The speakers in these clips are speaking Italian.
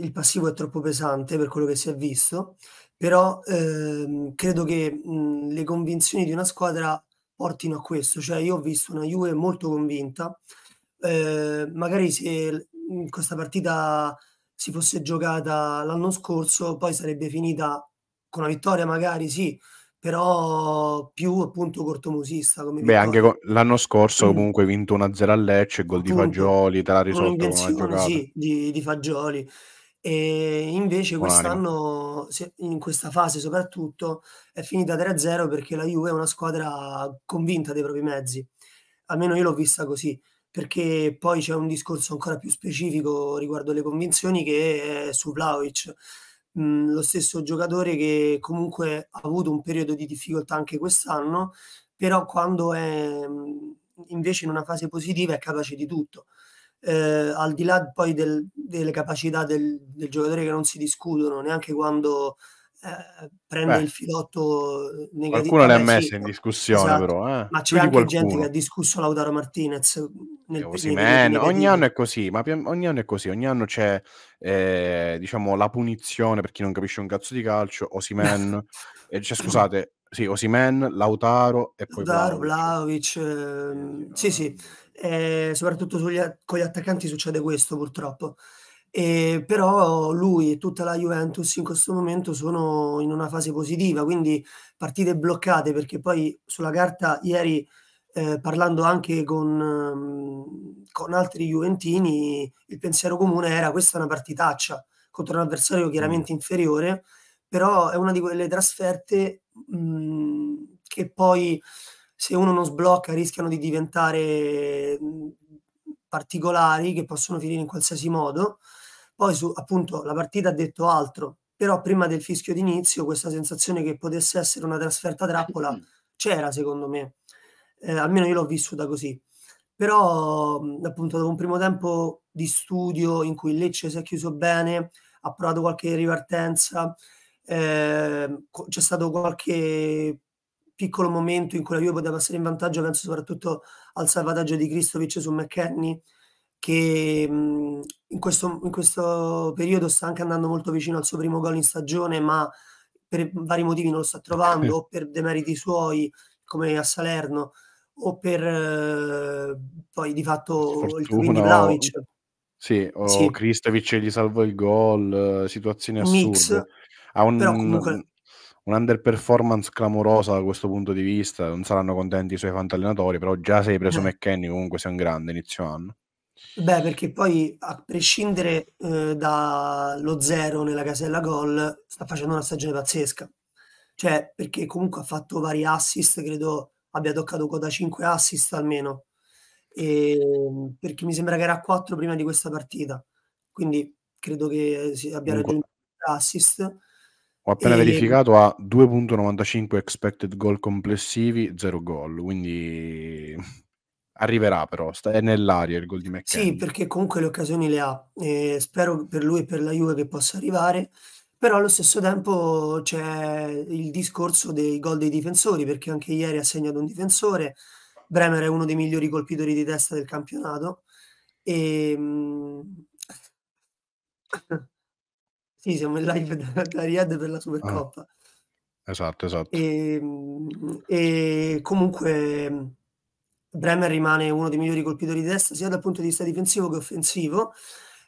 il passivo è troppo pesante per quello che si è visto, però ehm, credo che mh, mhmm, le convinzioni di una squadra portino a questo, cioè io ho visto una Juve molto convinta, eh, magari se mhmm, questa partita si fosse giocata l'anno scorso poi sarebbe finita con una vittoria magari sì, però più appunto cortomusista. Come Beh, anche con... l'anno scorso mm. comunque vinto 1-0 a Lecce, gol appunto, di Fagioli, te la risolto come ha giocato. Sì, di, di Fagioli. E invece quest'anno, in questa fase soprattutto, è finita 3-0 perché la Juve è una squadra convinta dei propri mezzi. Almeno io l'ho vista così, perché poi c'è un discorso ancora più specifico riguardo le convinzioni che è su Vlaovic, mm, lo stesso giocatore che comunque ha avuto un periodo di difficoltà anche quest'anno, però quando è mm, invece in una fase positiva è capace di tutto eh, al di là poi del, delle capacità del, del, giocatore che non si discutono neanche quando eh, prende Beh, il filotto eh, negativo. Qualcuno le ha messe in discussione, esatto. però. Eh. Ma c'è anche gente che ha discusso Lautaro Martinez. Nel, eh, Osimen, ogni anno è così, ma ogni anno è così. Ogni anno c'è eh, diciamo la punizione per chi non capisce un cazzo di calcio. Osimen, cioè, scusate, sì, Osimen, Lautaro e poi Lautaro, Vlaovic. Vlaovic ehm, eh, sì, sì eh, soprattutto sugli, con gli attaccanti succede questo purtroppo. E, eh, però lui e tutta la Juventus in questo momento sono in una fase positiva, quindi partite bloccate perché poi sulla carta ieri eh, parlando anche con, ehm, con, altri juventini il pensiero comune era questa è una partitaccia contro un avversario mm. chiaramente inferiore, però è una di quelle trasferte mh, che poi se uno non sblocca rischiano di diventare mhmm, particolari che possono finire in qualsiasi modo. Poi su, appunto la partita ha detto altro, però prima del fischio d'inizio questa sensazione che potesse essere una trasferta trappola c'era secondo me, eh, almeno io l'ho vissuta così. Però mhmm, appunto dopo un primo tempo di studio in cui il Lecce si è chiuso bene, ha provato qualche ripartenza, eh, c'è stato qualche piccolo momento in cui la Juve poteva essere in vantaggio, penso soprattutto al salvataggio di Cristovic su McKenny, che in, questo, in questo periodo sta anche andando molto vicino al suo primo gol in stagione, ma per vari motivi non lo sta trovando, o per demeriti suoi, come a Salerno, o per eh, poi di fatto Fortuna, il Turin di Vlaovic. Sì, o sì. Kristovic gli salva il gol, situazioni assurde. Mix, ha un, comunque un'underperformance clamorosa da questo punto di vista, non saranno contenti i suoi allenatori, però già sei preso eh. McKenny comunque sei un grande inizio anno. Beh, perché poi a prescindere eh, dallo zero nella casella gol, sta facendo una stagione pazzesca. Cioè, perché comunque ha fatto vari assist, credo abbia toccato quota 5 assist almeno. E, ehm, perché mi sembra che era a 4 prima di questa partita. Quindi credo che abbia raggiunto assist ho appena e... Ehm, verificato a 2.95 expected goal complessivi, 0 goal, quindi arriverà però, è nell'aria il gol di McKenna. Sì, perché comunque le occasioni le ha, eh, spero per lui e per la Juve che possa arrivare, però allo stesso tempo c'è il discorso dei gol dei difensori, perché anche ieri ha segnato un difensore, Bremer è uno dei migliori colpitori di testa del campionato, e... Ehm, sì, siamo in live da, da Riyadh per la ah. Supercoppa. Ah, esatto, esatto. E, ehm, e, comunque Bremer rimane uno dei migliori colpitori di destra sia dal punto di vista difensivo che offensivo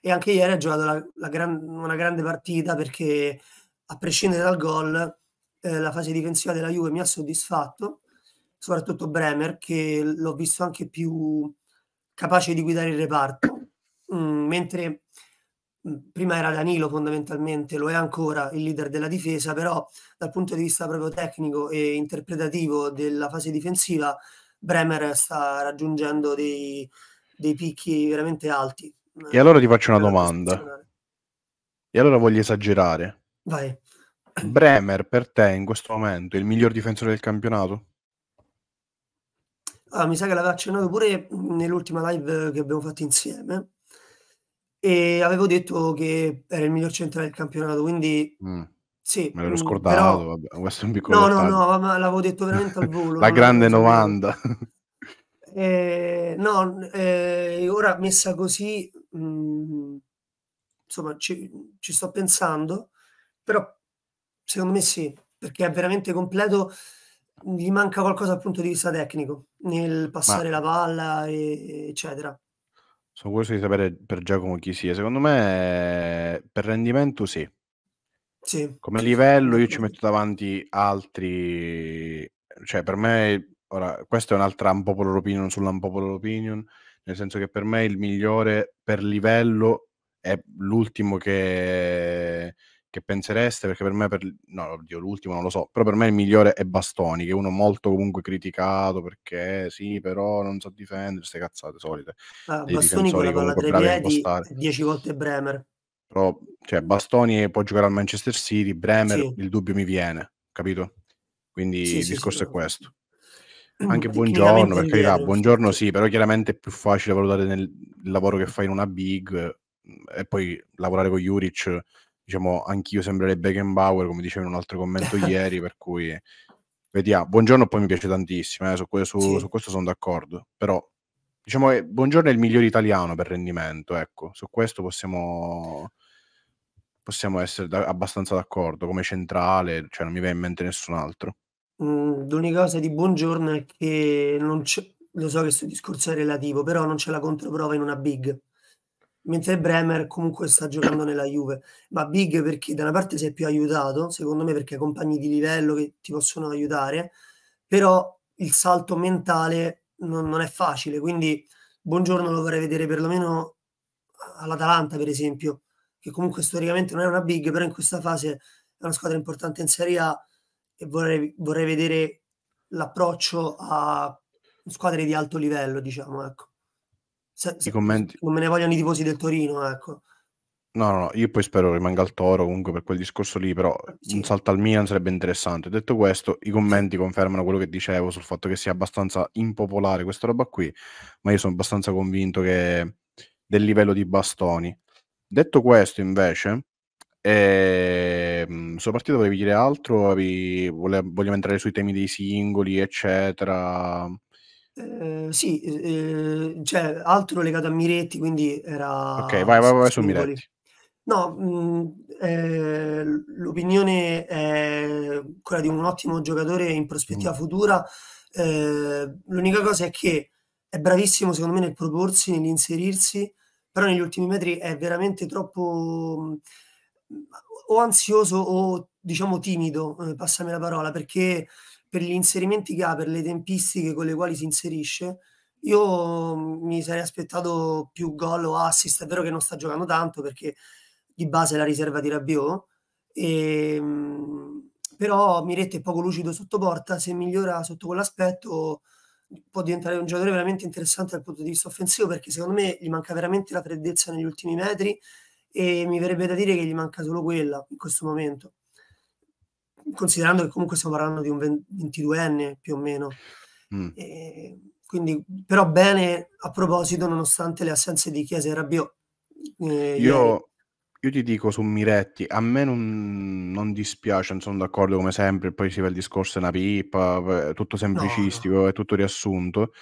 e anche ieri ha giocato la, la gran, una grande partita perché a prescindere dal gol eh, la fase difensiva della Juve mi ha soddisfatto, soprattutto Bremer che l'ho visto anche più capace di guidare il reparto, mm, mentre Mhmm, prima era Danilo fondamentalmente, lo è ancora il leader della difesa, però dal punto di vista proprio tecnico e interpretativo della fase difensiva, Bremer sta raggiungendo dei, dei picchi veramente alti. E allora ti faccio una domanda. E allora voglio esagerare. Vai. Bremer per te in questo momento è il miglior difensore del campionato? Ah, mi sa che l'aveva accennato pure nell'ultima live che abbiamo fatto insieme. E avevo detto che era il miglior centrale del campionato, quindi mm. sì. Me l'ero mm, scordato, però... vabbè, questo è un piccolo No, dettaglio. no, no, ma l'avevo detto veramente al volo. La grande 90. eh, no, eh, ora messa così, mh, mm, insomma, ci, ci sto pensando, però secondo me sì, perché è veramente completo gli manca qualcosa dal punto di vista tecnico nel passare Ma... la palla, e, eccetera. Sono curioso di sapere per Giacomo chi sia. Secondo me per rendimento sì. sì. Come livello io ci metto davanti altri... Cioè per me, ora, questa è un'altra unpopular opinion sull'unpopular opinion, nel senso che per me il migliore per livello è l'ultimo che che pensereste, perché per me, per, no, oddio, l'ultimo non lo so, però per me il migliore è Bastoni, che è uno molto comunque criticato perché sì, però non so difendere, queste cazzate solite. Ah, Bastoni con la palla tre piedi, dieci volte Bremer. Però, cioè, Bastoni può giocare al Manchester City, Bremer, sì. il dubbio mi viene, capito? Quindi sì, il sì, discorso è questo. Anche buongiorno, per carità, buongiorno sì, però chiaramente è più facile valutare nel, il lavoro che fai in una big mm, e poi lavorare con Juric diciamo, anch'io sembrerebbe Beckenbauer, come dicevo in un altro commento ieri, per cui vediamo. Ah, Buongiorno poi mi piace tantissimo, eh, su, su, sì. su, questo sono d'accordo, però diciamo che eh, Buongiorno è il migliore italiano per rendimento, ecco, su questo possiamo, possiamo essere da, abbastanza d'accordo, come centrale, cioè non mi viene in mente nessun altro. Mm, l'unica cosa di Buongiorno è che non c'è, lo so che questo discorso è relativo, però non c'è la controprova in una big mentre Bremer comunque sta giocando nella Juve. Ma Big perché da una parte si è più aiutato, secondo me perché ha compagni di livello che ti possono aiutare, però il salto mentale non, non è facile, quindi buongiorno lo vorrei vedere perlomeno all'Atalanta per esempio, che comunque storicamente non è una big, però in questa fase è una squadra importante in Serie A e vorrei, vorrei vedere l'approccio a squadre di alto livello, diciamo, ecco. Se, se, commenti... Non me ne vogliono i tifosi del Torino, ecco. No, no, io poi spero rimanga al Toro comunque per quel discorso lì, però sì. un salto al Milan sarebbe interessante. Detto questo, i commenti confermano quello che dicevo sul fatto che sia abbastanza impopolare questa roba qui, ma io sono abbastanza convinto che del livello di bastoni. Detto questo, invece, ehm, sono partito, volevi dire altro, vogliamo entrare sui temi dei singoli, eccetera. Ehm, sì, ehm, cioè altro legato a Miretti, quindi Okay, era vai, vai, vai su Miretti. No, mhmm, ehm, l'opinione è quella di un ottimo giocatore in prospettiva Mh. Mm. futura. Ehm, l'unica cosa è che è bravissimo secondo me nel proporsi, nell'inserirsi, però negli ultimi metri è veramente troppo, mhmm, o ansioso o diciamo timido, ehm, passami la parola, perché per gli inserimenti che ha, per le tempistiche con le quali si inserisce, io mm, mi sarei aspettato più gol o assist. È vero che non sta giocando tanto perché di base è la riserva di Rabiot, e, ehm, però Miretti è poco lucido sotto porta. Se migliora sotto quell'aspetto, può diventare un giocatore veramente interessante dal punto di vista offensivo perché secondo me gli manca veramente la freddezza negli ultimi metri e mi verrebbe da dire che gli manca solo quella in questo momento considerando che comunque stiamo parlando di un 22enne più o meno. Mm. E, quindi, però bene a proposito, nonostante le assenze di Chiesa e Rabbio, Eh, io, io, ti dico su Miretti, a me non, non, dispiace, non sono d'accordo come sempre, poi si va il discorso è una pipa, è tutto semplicistico, no. è tutto riassunto.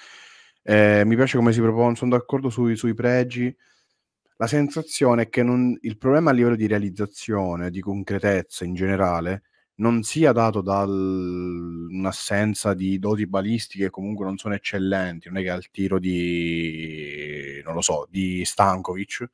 Eh, mi piace come si propone, sono d'accordo sui, sui pregi, la sensazione è che non, il problema a livello di realizzazione, di concretezza in generale, non sia dato dall'assenza di doti balistiche che comunque non sono eccellenti, non è che al tiro di, non lo so, di Stankovic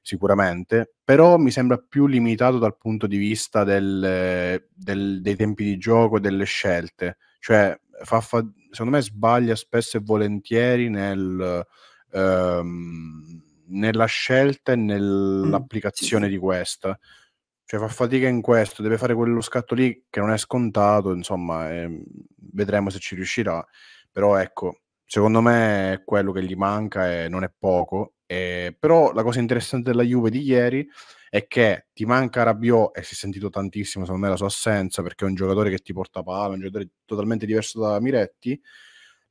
sicuramente, però mi sembra più limitato dal punto di vista del, del, dei tempi di gioco e delle scelte, cioè Faffa, secondo me sbaglia spesso e volentieri nel, ehm, nella scelta e mm, nell'applicazione mm, di questa cioè fa fatica in questo, deve fare quello scatto lì che non è scontato, insomma, eh, vedremo se ci riuscirà, però ecco, secondo me è quello che gli manca e non è poco, eh, però la cosa interessante della Juve di ieri è che ti manca Rabiot e si è sentito tantissimo secondo me la sua assenza perché è un giocatore che ti porta palla, un giocatore totalmente diverso da Miretti,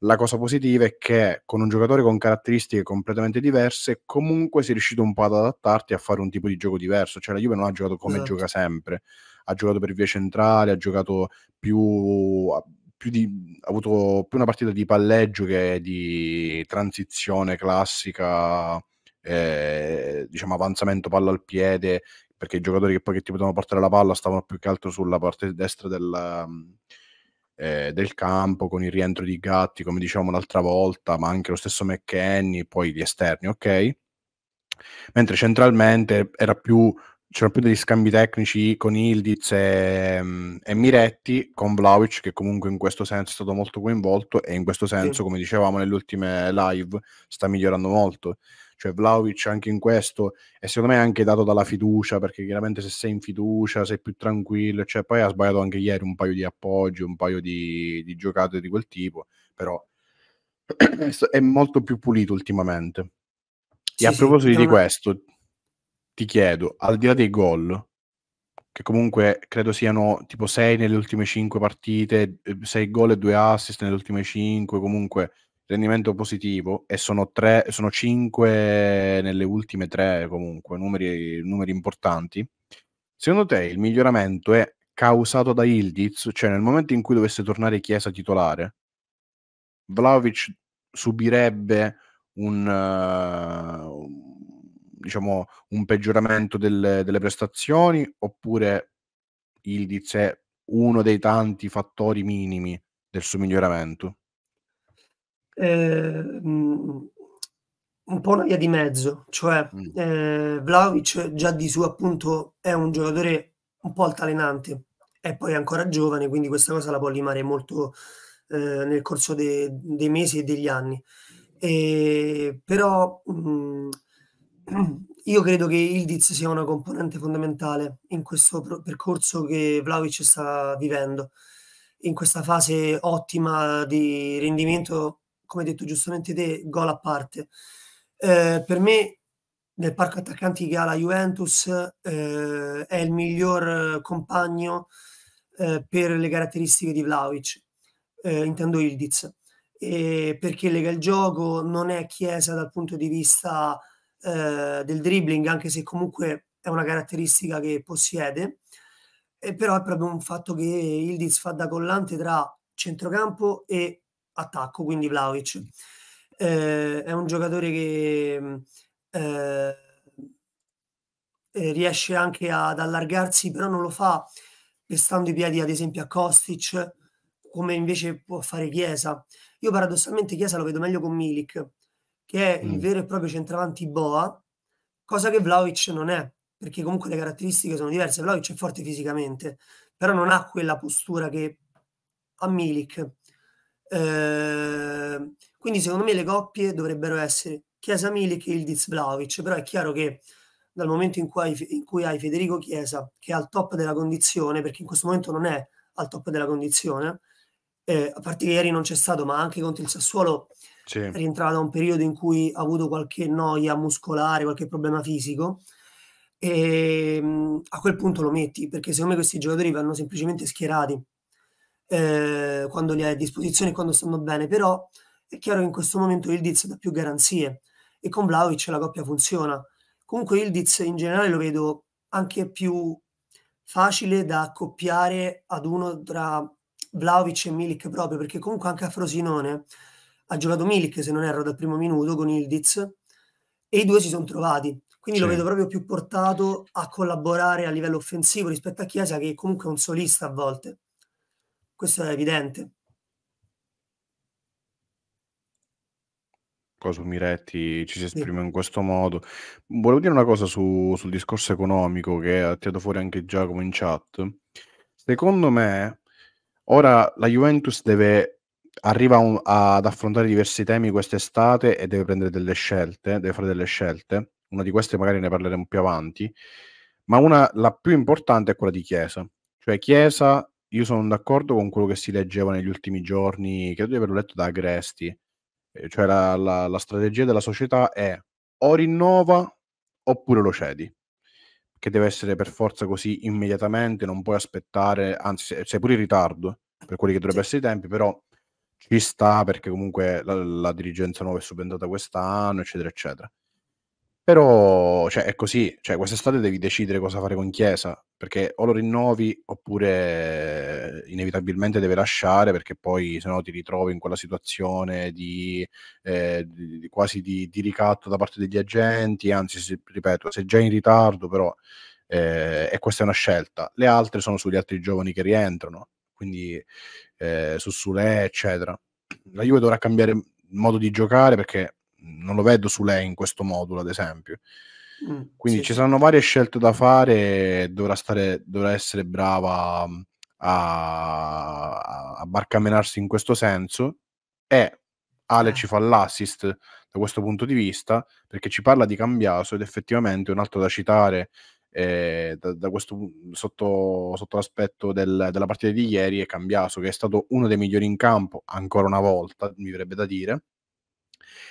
la cosa positiva è che con un giocatore con caratteristiche completamente diverse, comunque sei riuscito un po' ad adattarti a fare un tipo di gioco diverso. Cioè, la Juve non ha giocato come esatto. gioca sempre, ha giocato per vie centrali, ha giocato più. più di, ha avuto più una partita di palleggio che di transizione classica, eh, diciamo avanzamento palla al piede, perché i giocatori che poi che ti potevano portare la palla stavano più che altro sulla parte destra del, eh, del campo con il rientro di Gatti, come dicevamo l'altra volta, ma anche lo stesso McKenny, poi gli esterni, ok? Mentre centralmente più, c'erano più degli scambi tecnici con Ildiz e, mm, e, Miretti, con Vlaovic che comunque in questo senso è stato molto coinvolto e in questo senso, sì. come dicevamo nelle ultime live, sta migliorando molto cioè Vlaovic anche in questo e secondo me è anche dato dalla fiducia perché chiaramente se sei in fiducia sei più tranquillo cioè poi ha sbagliato anche ieri un paio di appoggi un paio di, di giocate di quel tipo però è molto più pulito ultimamente sì, e a proposito sì, di questo ti chiedo al di là dei gol che comunque credo siano tipo 6 nelle ultime 5 partite, 6 eh, gol e 2 assist nelle ultime 5, comunque rendimento positivo e sono, tre, sono cinque nelle ultime tre comunque, numeri, numeri importanti, secondo te il miglioramento è causato da Ildiz, cioè nel momento in cui dovesse tornare Chiesa titolare, Vlaovic subirebbe un, uh, diciamo, un peggioramento del, delle prestazioni oppure Ildiz è uno dei tanti fattori minimi del suo miglioramento? mh, eh, mm, un po' una via di mezzo, cioè mm. eh, Vlaovic già di suo appunto è un giocatore un po' altalenante, è poi ancora giovane, quindi questa cosa la può limare molto eh, nel corso de- dei mesi e degli anni. E, però mh, mm, io credo che Ildiz sia una componente fondamentale in questo pro- percorso che Vlaovic sta vivendo, in questa fase ottima di rendimento come hai detto giustamente te, gol a parte. Eh, per me nel parco attaccanti che ha la Juventus eh, è il miglior eh, compagno eh, per le caratteristiche di Vlaovic, eh, intendo Ildiz, perché lega il gioco, non è chiesa dal punto di vista eh, del dribbling, anche se comunque è una caratteristica che possiede, però è proprio un fatto che Ildiz fa da collante tra centrocampo e attacco, quindi Vlaovic. Eh, è un giocatore che eh, eh, riesce anche ad allargarsi, però non lo fa pestando i piedi ad esempio a Kostic, come invece può fare Chiesa. Io paradossalmente Chiesa lo vedo meglio con Milik, che è mm. il vero e proprio centravanti Boa, cosa che Vlaovic non è, perché comunque le caratteristiche sono diverse. Vlaovic è forte fisicamente, però non ha quella postura che ha Milik. Ehm, quindi secondo me le coppie dovrebbero essere Chiesa Milik e Ildiz Vlaovic, però è chiaro che dal momento in cui, in cui, hai Federico Chiesa, che è al top della condizione, perché in questo momento non è al top della condizione, eh, a parte che ieri non c'è stato, ma anche contro il Sassuolo sì. è da un periodo in cui ha avuto qualche noia muscolare, qualche problema fisico, e ehm, a quel punto lo metti, perché secondo me questi giocatori vanno semplicemente schierati eh, quando li hai a disposizione, quando stanno bene, però è chiaro che in questo momento Ildiz dà più garanzie e con Vlaovic la coppia funziona. Comunque Ildiz in generale lo vedo anche più facile da accoppiare ad uno tra Vlaovic e Milik proprio, perché comunque anche a Frosinone ha giocato Milik, se non erro, dal primo minuto con Ildiz e i due si sono trovati. Quindi sì. lo vedo proprio più portato a collaborare a livello offensivo rispetto a Chiesa, che comunque è un solista a volte questo è evidente. Cosu Miretti ci si esprime sì. in questo modo. Volevo dire una cosa su, sul discorso economico che ha tirato fuori anche Giacomo in chat. Secondo me, ora la Juventus deve arriva un, ad affrontare diversi temi quest'estate e deve prendere delle scelte, deve fare delle scelte. Una di queste magari ne parleremo più avanti, ma una la più importante è quella di Chiesa. Cioè Chiesa io sono d'accordo con quello che si leggeva negli ultimi giorni, credo di averlo letto da Agresti, eh, cioè la, la, la strategia della società è o rinnova oppure lo cedi che deve essere per forza così immediatamente, non puoi aspettare, anzi sei pure in ritardo per quelli che dovrebbero essere i tempi, però ci sta perché comunque la, la dirigenza nuova è subentrata quest'anno, eccetera, eccetera. Però cioè, è così, cioè, quest'estate devi decidere cosa fare con Chiesa, perché o lo rinnovi oppure inevitabilmente deve lasciare perché poi se no ti ritrovi in quella situazione di, eh, di quasi di, di, ricatto da parte degli agenti, anzi se, ripeto, sei già in ritardo però eh, e questa è una scelta. Le altre sono sugli altri giovani che rientrano, quindi eh, su Sule eccetera. La Juve dovrà cambiare modo di giocare perché non lo vedo su lei in questo modulo, ad esempio. Mm, Quindi sì. ci saranno varie scelte da fare, dovrà, stare, dovrà essere brava mm, a, a barcamenarsi in questo senso e Ale ah. ci fa l'assist da questo punto di vista perché ci parla di Cambiaso ed effettivamente un altro da citare eh, da, da questo, sotto, sotto l'aspetto del, della partita di ieri è Cambiaso che è stato uno dei migliori in campo ancora una volta mi verrebbe da dire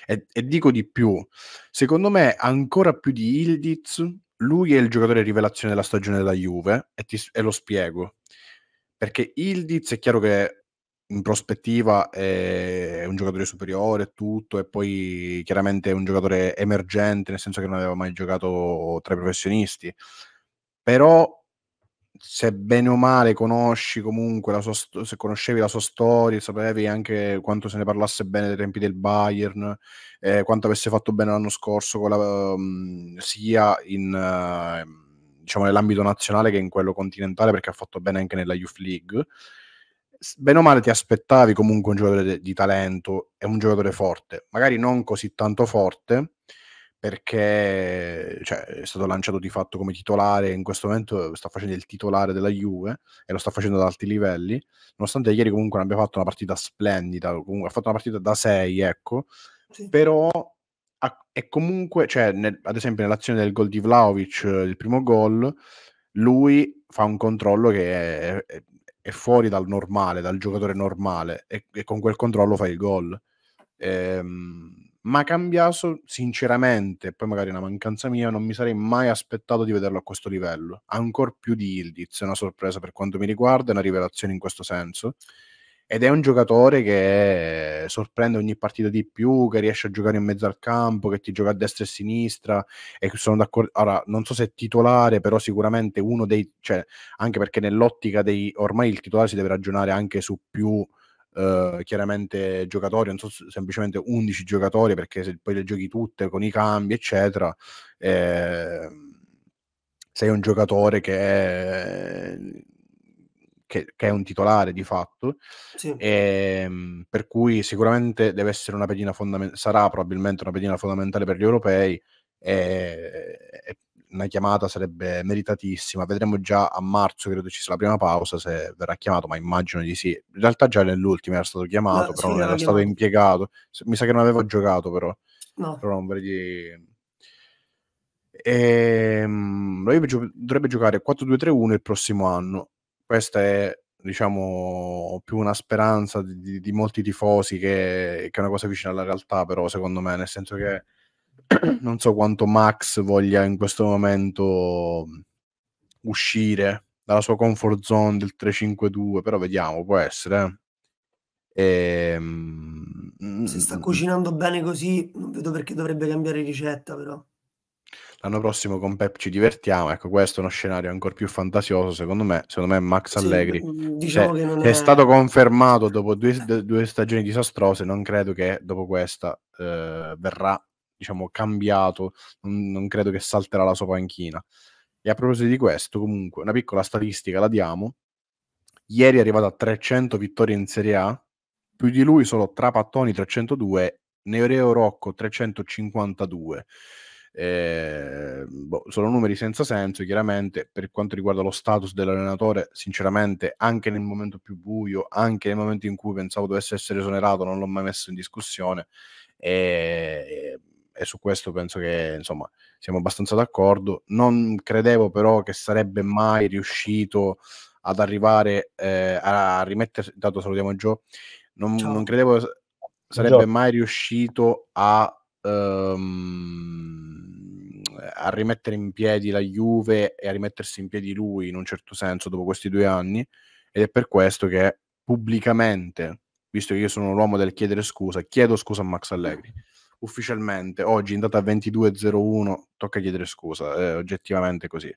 e, e dico di più, secondo me ancora più di Ildiz, lui è il giocatore rivelazione della stagione della Juve e, ti, e lo spiego. Perché Ildiz è chiaro che in prospettiva è un giocatore superiore e tutto, e poi chiaramente è un giocatore emergente, nel senso che non aveva mai giocato tra i professionisti. Però se bene o male conosci comunque la sua sto- se conoscevi la sua storia, sapevi anche quanto se ne parlasse bene dei tempi del Bayern, eh, quanto avesse fatto bene l'anno scorso la, um, sia in, uh, diciamo nell'ambito nazionale che in quello continentale perché ha fatto bene anche nella Youth League. Bene o male ti aspettavi comunque un giocatore de- di talento e un giocatore forte, magari non così tanto forte, perché cioè, è stato lanciato di fatto come titolare, in questo momento sta facendo il titolare della Juve e lo sta facendo ad alti livelli, nonostante ieri comunque non abbia fatto una partita splendida, comunque ha fatto una partita da 6, ecco, sì. però ha, è comunque, cioè, nel, ad esempio nell'azione del gol di Vlaovic, eh, il primo gol, lui fa un controllo che è, è, è fuori dal normale, dal giocatore normale e, e, con quel controllo fa il gol. Ehm, ma Cambiaso sinceramente, poi magari è una mancanza mia, non mi sarei mai aspettato di vederlo a questo livello, ancor più di Ildiz, è una sorpresa per quanto mi riguarda, è una rivelazione in questo senso, ed è un giocatore che sorprende ogni partita di più, che riesce a giocare in mezzo al campo, che ti gioca a destra e a sinistra, e sono d'accordo, ora non so se è titolare, però sicuramente uno dei, cioè anche perché nell'ottica dei, ormai il titolare si deve ragionare anche su più Uhm, chiaramente giocatori, non so semplicemente 11 giocatori perché se poi le giochi tutte con i cambi, eccetera, eh, sei un giocatore che è, che, che è un titolare di fatto, sì. e, ehm, per cui sicuramente deve essere una pedina fondamentale, sarà probabilmente una pedina fondamentale per gli europei. E, e una chiamata sarebbe meritatissima. Vedremo già a marzo, credo ci sia la prima pausa, se verrà chiamato, ma immagino di sì. In realtà già nell'ultima era stato chiamato, no, però non era stato impiegato. Mi sa che non aveva giocato, però. No. Però non vedi... E, ehm, dovrebbe, dovrebbe giocare 4-2-3-1 il prossimo anno. Questa è diciamo più una speranza di, di, di molti tifosi che, che, è una cosa vicina alla realtà però secondo me nel senso che non so quanto Max voglia in questo momento uscire dalla sua comfort zone del 3-5-2, però vediamo, può essere. E... Eh. Ehm, mm, se sta mm, mm. cucinando bene così, non vedo perché dovrebbe cambiare ricetta, però. L'anno prossimo con Pep ci divertiamo, ecco questo è uno scenario ancora più fantasioso secondo me, secondo me Max Allegri sì, cioè, diciamo se, è... è... stato confermato dopo due, due, stagioni disastrose, non credo che dopo questa eh, verrà diciamo, cambiato, non, non credo che salterà la sua panchina. E a proposito di questo, comunque, una piccola statistica la diamo. Ieri è arrivato a 300 vittorie in Serie A, più di lui solo Trapattoni 302, Neoreo Rocco 352. Eh, boh, sono numeri senza senso, chiaramente per quanto riguarda lo status dell'allenatore, sinceramente anche nel momento più buio, anche nel momento in cui pensavo dovesse essere esonerato, non l'ho mai messo in discussione. Eh, e su questo penso che insomma siamo abbastanza d'accordo. Non credevo però che sarebbe mai riuscito ad arrivare eh, a rimettersi, dato salutiamo Gio, non, non credevo sarebbe Gio. mai riuscito a, um, a rimettere in piedi la Juve e a rimettersi in piedi lui in un certo senso dopo questi due anni ed è per questo che pubblicamente, visto che io sono l'uomo del chiedere scusa, chiedo scusa a Max Allegri ufficialmente oggi in data 22.01 tocca chiedere scusa, eh, oggettivamente così.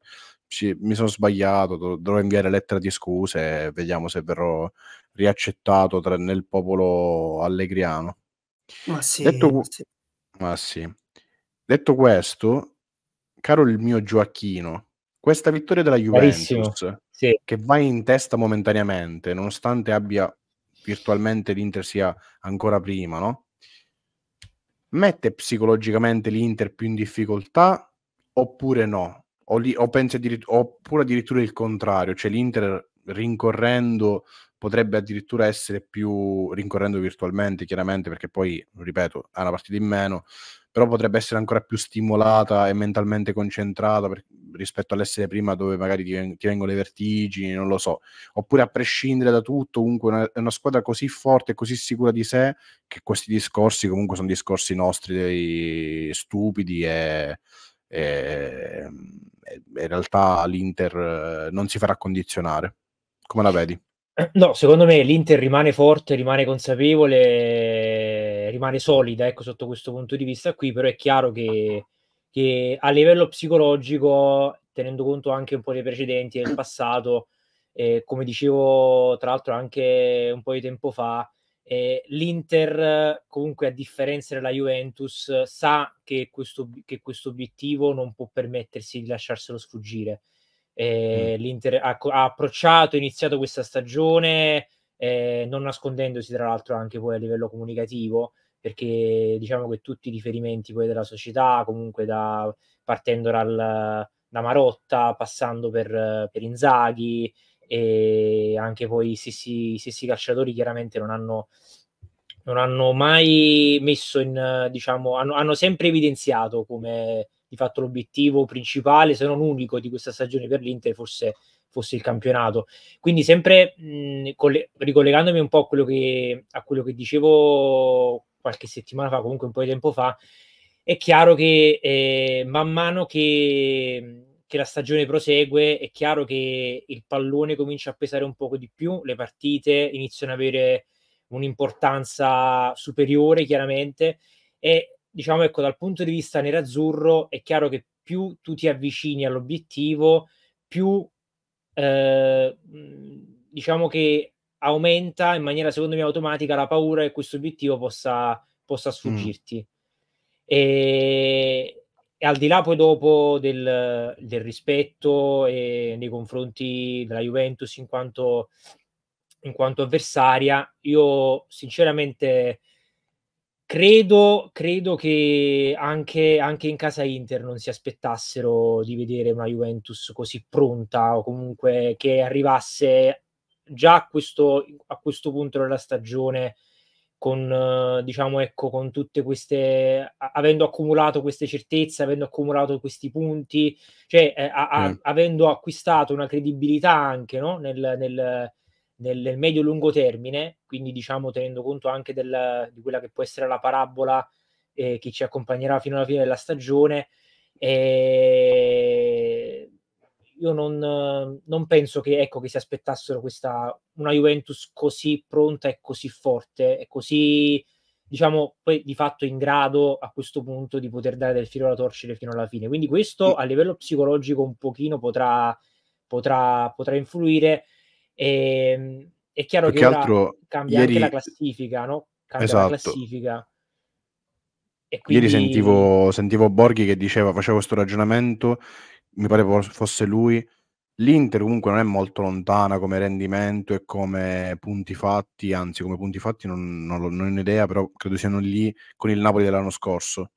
Ci, mi sono sbagliato, dov- dovrò inviare lettera di scuse, vediamo se verrò riaccettato tra- nel popolo allegriano. Ma sì, Detto, sì. Ma sì. Detto questo, caro il mio Gioacchino, questa vittoria della Juventus sì. che va in testa momentaneamente, nonostante abbia virtualmente l'Inter sia ancora prima, no? mette psicologicamente l'Inter più in difficoltà oppure no? O, li, o addirit- oppure addirittura il contrario, cioè l'Inter rincorrendo potrebbe addirittura essere più rincorrendo virtualmente, chiaramente, perché poi, ripeto, ha una partita in meno, però potrebbe essere ancora più stimolata e mentalmente concentrata per, rispetto all'essere prima dove magari ti, ti vengono le vertigini, non lo so. Oppure a prescindere da tutto, comunque è una, una, squadra così forte e così sicura di sé che questi discorsi comunque sono discorsi nostri dei stupidi e, e, e in realtà l'Inter eh, non si farà condizionare. Come la vedi? Eh, no, secondo me l'Inter rimane forte, rimane consapevole rimane solida ecco, sotto questo punto di vista qui, però è chiaro che, che a livello psicologico, tenendo conto anche un po' dei precedenti del passato, eh, come dicevo tra l'altro anche un po' di tempo fa, eh, l'Inter comunque a differenza della Juventus sa che questo, che questo obiettivo non può permettersi di lasciarselo sfuggire. Eh, mm. L'Inter ha, ha approcciato, iniziato questa stagione eh, non nascondendosi tra l'altro anche poi a livello comunicativo, perché diciamo che tutti i riferimenti poi della società, comunque da, partendo dal, da Marotta, passando per, per Inzaghi e anche poi i stessi, i stessi calciatori chiaramente non hanno, non hanno mai messo in, diciamo, hanno, hanno sempre evidenziato come di fatto l'obiettivo principale, se non unico, di questa stagione per l'Inter fosse, fosse il campionato. Quindi sempre mh, coll- ricollegandomi un po' a quello che, a quello che dicevo qualche settimana fa, comunque un po' di tempo fa, è chiaro che eh, man mano che, che, la stagione prosegue, è chiaro che il pallone comincia a pesare un poco di più, le partite iniziano ad avere un'importanza superiore, chiaramente, e diciamo, ecco, dal punto di vista nerazzurro, è chiaro che più tu ti avvicini all'obiettivo, più eh, diciamo che aumenta in maniera secondo me automatica la paura che questo obiettivo possa, possa mm. sfuggirti. Mm. E, e, al di là poi dopo del, del rispetto e, nei confronti della Juventus in quanto, in quanto avversaria, io sinceramente credo, credo che anche, anche, in casa Inter non si aspettassero di vedere una Juventus così pronta o comunque che arrivasse già a questo, a questo punto della stagione, con, eh, diciamo, ecco, con tutte queste, avendo accumulato queste certezze, avendo accumulato questi punti, cioè eh, a, a, mm. avendo acquistato una credibilità anche no? nel, nel, nel, nel medio-lungo termine, quindi diciamo tenendo conto anche del, di quella che può essere la parabola eh, che ci accompagnerà fino alla fine della stagione. Eh, io non, non penso che, ecco, che si aspettassero questa, una Juventus così pronta e così forte e così, diciamo, poi di fatto in grado a questo punto di poter dare del filo alla torcere fino alla fine. Quindi questo a livello psicologico un pochino potrà, potrà, potrà influire. E, ehm, è chiaro Perché che ora altro, cambia ieri... anche la classifica, no? Cambia esatto. la classifica. Quindi... Ieri sentivo, sentivo, Borghi che diceva, faceva questo ragionamento mi pare fosse lui. L'Inter comunque non è molto lontana come rendimento e come punti fatti, anzi come punti fatti non, non, non ho un'idea, però credo siano lì con il Napoli dell'anno scorso.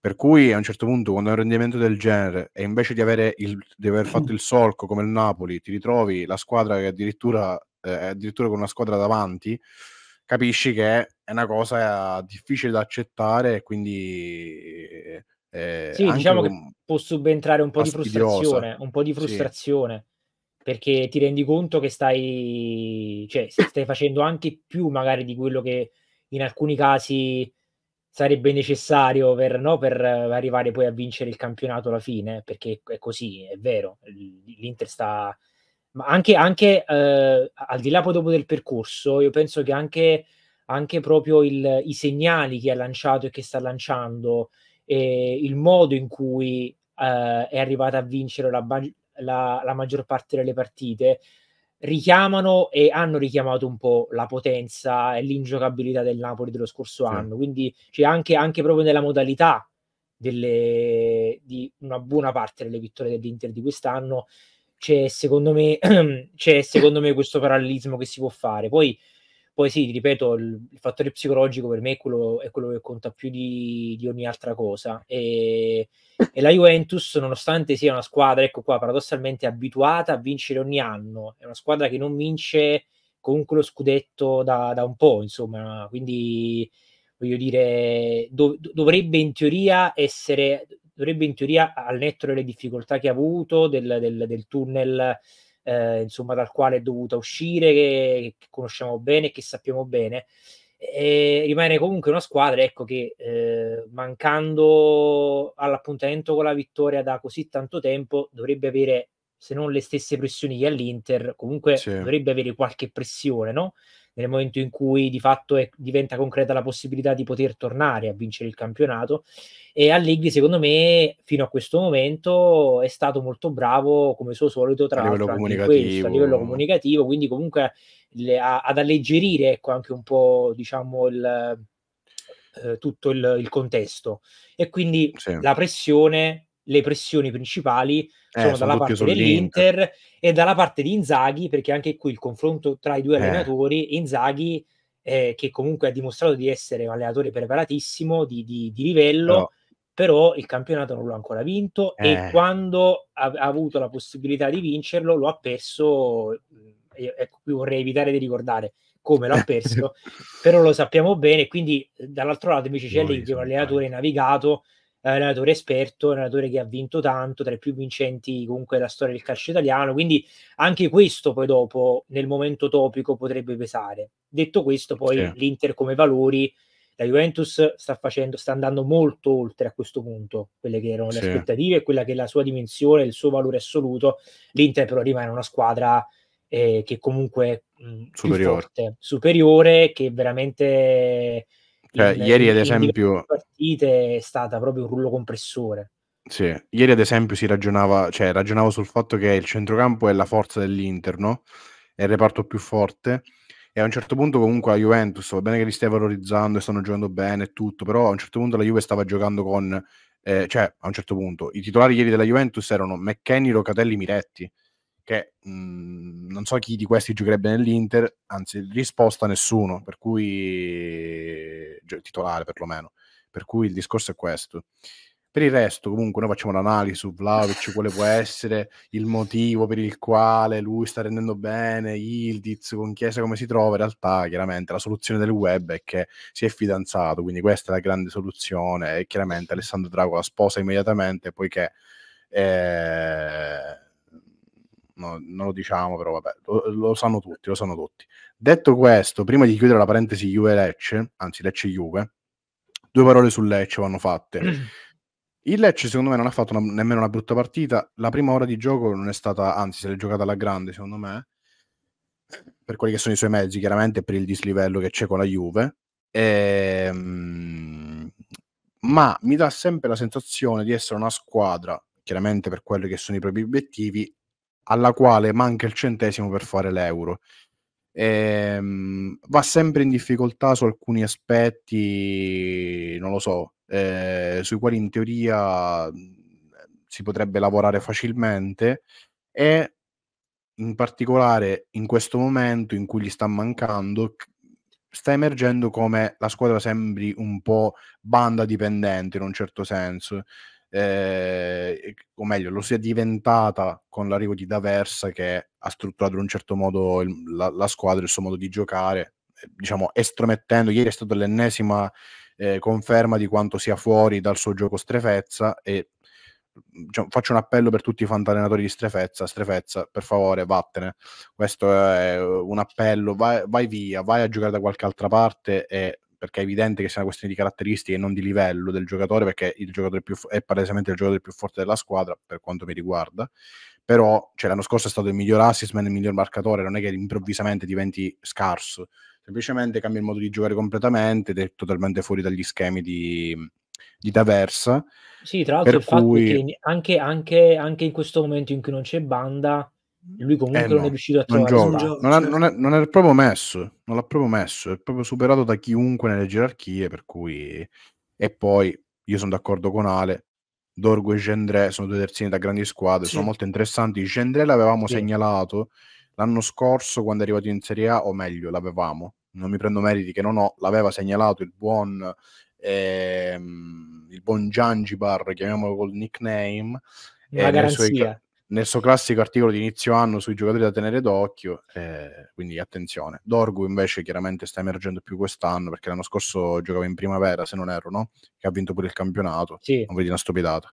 Per cui a un certo punto quando hai un rendimento del genere e invece di, il, di, aver fatto il solco come il Napoli ti ritrovi la squadra che addirittura, eh, addirittura con una squadra davanti, capisci che è una cosa difficile da accettare e quindi eh, eh, sì, diciamo che può subentrare un po' fastidiosa. di frustrazione, un po' di frustrazione, sì. perché ti rendi conto che stai, cioè, stai facendo anche più magari di quello che in alcuni casi sarebbe necessario per, no, per, arrivare poi a vincere il campionato alla fine, perché è così, è vero, l'Inter sta... Ma anche, anche eh, al di là poi dopo del percorso, io penso che anche, anche proprio il, i segnali che ha lanciato e che sta lanciando, eh, il modo in cui eh, è arrivata a vincere la, la, la, maggior parte delle partite richiamano e hanno richiamato un po' la potenza e l'ingiocabilità del Napoli dello scorso sì. anno, quindi cioè, anche, anche proprio nella modalità delle, di una buona parte delle vittorie dell'Inter di quest'anno c'è secondo me, c'è secondo me questo parallelismo che si può fare. Poi poi sì, ripeto, il, il fattore psicologico per me è quello, è quello che conta più di, di ogni altra cosa. E, e, la Juventus, nonostante sia una squadra, ecco qua, paradossalmente abituata a vincere ogni anno, è una squadra che non vince comunque lo scudetto da, da un po', insomma, quindi voglio dire, dov- dovrebbe in teoria essere, dovrebbe in teoria al netto delle difficoltà che ha avuto, del, del, del tunnel eh, insomma, dal quale è dovuta uscire, che, che conosciamo bene, che sappiamo bene. E rimane comunque una squadra ecco, che eh, mancando all'appuntamento con la vittoria da così tanto tempo dovrebbe avere se non le stesse pressioni che all'Inter comunque sì. dovrebbe avere qualche pressione no? nel momento in cui di fatto è, diventa concreta la possibilità di poter tornare a vincere il campionato. E Allegri, secondo me, fino a questo momento è stato molto bravo come suo solito, tra l'altro, anche questo, a livello comunicativo, quindi comunque le, a, ad alleggerire ecco, anche un po' diciamo il eh, tutto il, il, contesto e quindi sì. la pressione le pressioni principali eh, sono eh, dalla parte dell'Inter e dalla parte di Inzaghi, perché anche qui il confronto tra i due eh. allenatori, Inzaghi eh, che comunque ha dimostrato di essere un allenatore preparatissimo, di, di, di livello, no. però il campionato non l'ha ancora vinto e eh. quando ha, ha, avuto la possibilità di vincerlo lo ha perso, ecco qui vorrei evitare di ricordare come l'ha perso, però lo sappiamo bene, quindi eh, dall'altro lato invece c'è no, lì un allenatore navigato allenatore esperto, allenatore che ha vinto tanto, tra i più vincenti comunque della storia del calcio italiano, quindi anche questo poi dopo nel momento topico potrebbe pesare. Detto questo, poi sì. l'Inter come valori la Juventus sta, facendo, sta andando molto oltre a questo punto, quelle che erano le sì. aspettative, quella che è la sua dimensione, il suo valore assoluto. L'Inter però rimane una squadra eh, che comunque mh, superiore. Forte, superiore, che veramente cioè, in, ieri ad esempio... partite è stata proprio un rullo compressore. Sì, ieri ad esempio si ragionava, cioè ragionavo sul fatto che il centrocampo è la forza dell'Inter, no? È il reparto più forte e a un certo punto comunque la Juventus, va bene che li stia valorizzando e stanno giocando bene e tutto, però a un certo punto la Juve stava giocando con, eh, cioè a un certo punto, i titolari ieri della Juventus erano McKenny, Locatelli, Miretti, che mh, mhmm, non so chi di questi giocherebbe nell'Inter, anzi risposta nessuno, per cui cioè, titolare perlomeno. Per cui il discorso è questo. Per il resto, comunque, noi facciamo l'analisi su Vlaovic, quale può essere il motivo per il quale lui sta rendendo bene, Ildiz con Chiesa come si trova. In realtà, chiaramente, la soluzione del web è che si è fidanzato, quindi questa è la grande soluzione. E chiaramente Alessandro Drago la sposa immediatamente, poiché eh, no, non lo diciamo, però vabbè, lo, lo, sanno tutti, lo sanno tutti. Detto questo, prima di chiudere la parentesi Juve-Lecce, anzi Lecce-Juve, due parole sul Lecce vanno fatte. Il Lecce secondo me non ha fatto una, nemmeno una brutta partita, la prima ora di gioco non è stata, anzi se l'è giocata alla grande secondo me, per quelli che sono i suoi mezzi chiaramente, per il dislivello che c'è con la Juve. E, ehm, ma mi dà sempre la sensazione di essere una squadra, chiaramente per quelli che sono i propri obiettivi, alla quale manca il centesimo per fare l'euro. Ehm, va sempre in difficoltà su alcuni aspetti, non lo so, eh, sui quali in teoria mm, si potrebbe lavorare facilmente e in particolare in questo momento in cui gli sta mancando sta emergendo come la squadra sembri un po' banda dipendente in un certo senso eh, o meglio, lo sia diventata con l'arrivo di Daversa che ha strutturato in un certo modo il, la, la, squadra, il suo modo di giocare, eh, diciamo estromettendo, ieri è stata l'ennesima eh, conferma di quanto sia fuori dal suo gioco strefezza e mm, diciamo, faccio un appello per tutti i fantallenatori di strefezza, strefezza per favore vattene, questo è eh, un appello, vai, vai via, vai a giocare da qualche altra parte e perché è evidente che sia una questione di caratteristiche e non di livello del giocatore, perché il giocatore più, è palesemente il giocatore più forte della squadra, per quanto mi riguarda. Però cioè, l'anno scorso è stato il miglior assist man, il miglior marcatore, non è che improvvisamente diventi scarso, semplicemente cambia il modo di giocare completamente ed è totalmente fuori dagli schemi di, di Taversa. Sì, tra l'altro il cui... fatto che anche, anche, anche in questo momento in cui non c'è banda lui comunque eh no, non è riuscito a trovare non, gioca, non, ha, non, è, non, è, proprio messo non l'ha proprio messo è proprio superato da chiunque nelle gerarchie per cui e poi io sono d'accordo con Ale Dorgo e Gendré sono due terzini da grandi squadre sì. sono molto interessanti Gendré l'avevamo sì. segnalato l'anno scorso quando è arrivato in Serie A o meglio l'avevamo non mi prendo meriti che non ho l'aveva segnalato il buon ehm, il buon Giangibar chiamiamolo col nickname la eh, garanzia sue nel suo classico articolo di inizio anno sui giocatori da tenere d'occhio, eh, quindi attenzione. Dorgu invece chiaramente sta emergendo più quest'anno perché l'anno scorso giocava in primavera, se non erro, no? Che ha vinto pure il campionato. Sì. Non vedi una stupidata.